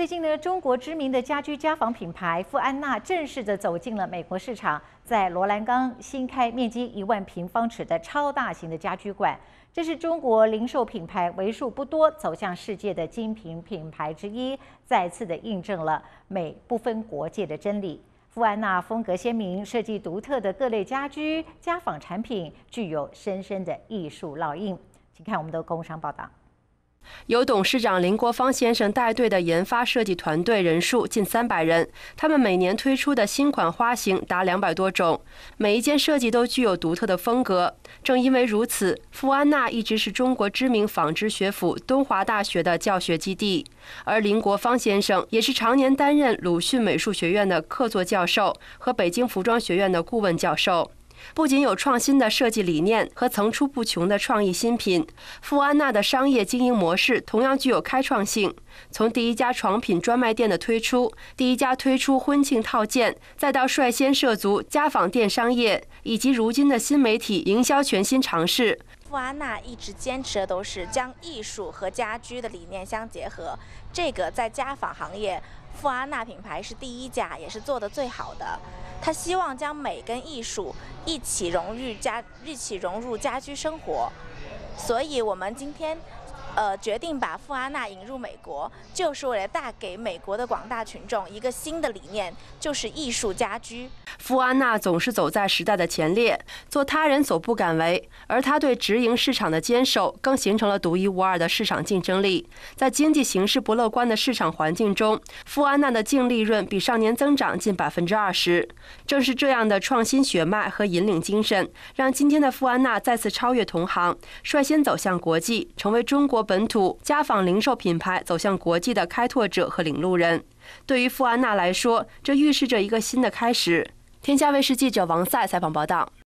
最近呢，中国知名的家居家纺品牌富安娜正式的走进了美国市场，在罗兰岗新开面积一万平方尺的超大型的家居馆，这是中国零售品牌为数不多走向世界的精品品牌之一，再次的印证了美不分国界的真理。富安娜风格鲜明，设计独特的各类家居家纺产品具有深深的艺术烙印，请看我们的工商报道。由董事长林国芳先生带队的研发设计团队人数近三百人，他们每年推出的新款花型达两百多种，每一件设计都具有独特的风格。正因为如此，富安娜一直是中国知名纺织学府东华大学的教学基地，而林国芳先生也是常年担任鲁迅美术学院的客座教授和北京服装学院的顾问教授。不仅有创新的设计理念和层出不穷的创意新品，富安娜的商业经营模式同样具有开创性。从第一家床品专卖店的推出，第一家推出婚庆套件，再到率先涉足家纺电商业，以及如今的新媒体营销全新尝试。富安娜一直坚持的都是将艺术和家居的理念相结合。这个在家纺行业，富安娜品牌是第一家，也是做得最好的。她希望将美跟艺术一起融入家，一起融入家居生活。所以，我们今天。呃，决定把富安娜引入美国，就是为了带给美国的广大群众一个新的理念，就是艺术家居。富安娜总是走在时代的前列，做他人所不敢为，而他对直营市场的坚守，更形成了独一无二的市场竞争力。在经济形势不乐观的市场环境中，富安娜的净利润比上年增长近百分之二十。正是这样的创新血脉和引领精神，让今天的富安娜再次超越同行，率先走向国际，成为中国。本土家纺零售品牌走向国际的开拓者和领路人，对于富安娜来说，这预示着一个新的开始。《天下卫视》记者王赛采访报道。